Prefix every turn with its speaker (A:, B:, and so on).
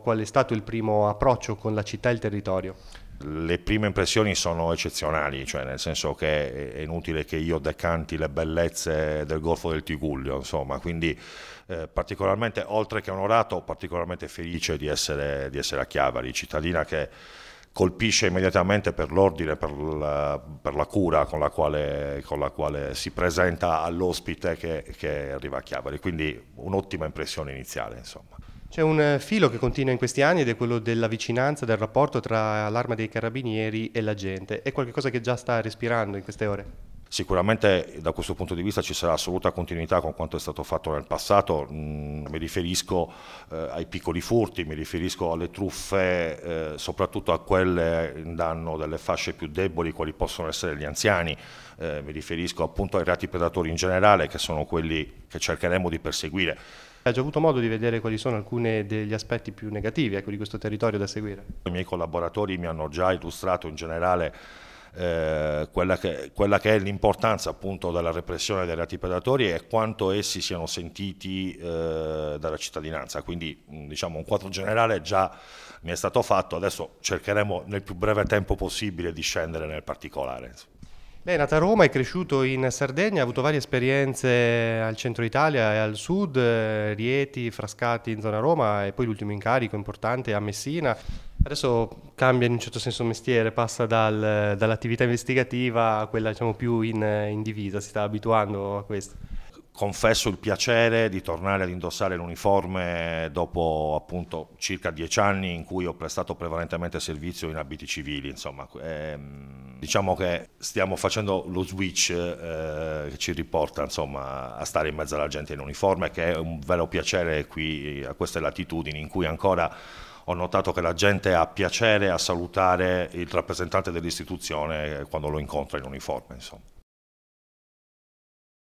A: Qual è stato il primo
B: approccio con la città e il territorio?
A: Le prime impressioni sono eccezionali, cioè nel senso che è inutile che io decanti le bellezze del Golfo del Tiguglio, insomma, quindi eh, particolarmente, oltre che onorato, particolarmente felice di essere, di essere a Chiavari, cittadina che colpisce immediatamente per l'ordine, per, per, la cura con la, quale, con la quale si presenta all'ospite che, che, arriva a Chiavari, quindi un'ottima impressione iniziale, insomma.
B: C'è un filo che continua in questi anni ed è quello della vicinanza, del rapporto tra l'arma dei carabinieri e la gente. È qualcosa che già sta respirando in queste ore?
A: Sicuramente da questo punto di vista ci sarà assoluta continuità con quanto è stato fatto nel passato, mm, mi riferisco eh, ai piccoli furti, mi riferisco alle truffe, eh, soprattutto a quelle in danno delle fasce più deboli, quali possono essere gli anziani, eh, mi riferisco appunto ai reati predatori in generale, che sono quelli che cercheremo di perseguire.
B: Hai già avuto modo di vedere quali sono alcuni degli aspetti più negativi
A: ecco, di questo territorio da seguire? I miei collaboratori mi hanno già illustrato in generale eh, quella, che, quella, che, è l'importanza appunto della repressione dei reati predatori e quanto essi siano sentiti eh, dalla cittadinanza. Quindi diciamo un quadro generale già mi è stato fatto, adesso cercheremo nel più breve tempo possibile di scendere nel particolare.
B: Lei è nata a Roma, è cresciuto in Sardegna, ha avuto varie esperienze al centro Italia e al sud, eh, Rieti, Frascati in zona Roma e poi l'ultimo incarico importante a Messina. Adesso cambia in un certo senso mestiere, passa dal,
A: dall'attività investigativa a quella diciamo, più in, in divisa, si sta abituando a questo confesso il piacere di tornare ad indossare l'uniforme dopo appunto circa dieci anni in cui ho prestato prevalentemente servizio in abiti civili, insomma, ehm, diciamo che stiamo facendo lo switch eh, che ci riporta insomma a stare in mezzo alla gente in uniforme che è un vero piacere qui a queste latitudini in cui ancora ho notato che la gente ha piacere a salutare il rappresentante dell'istituzione quando lo incontra in uniforme. Insomma.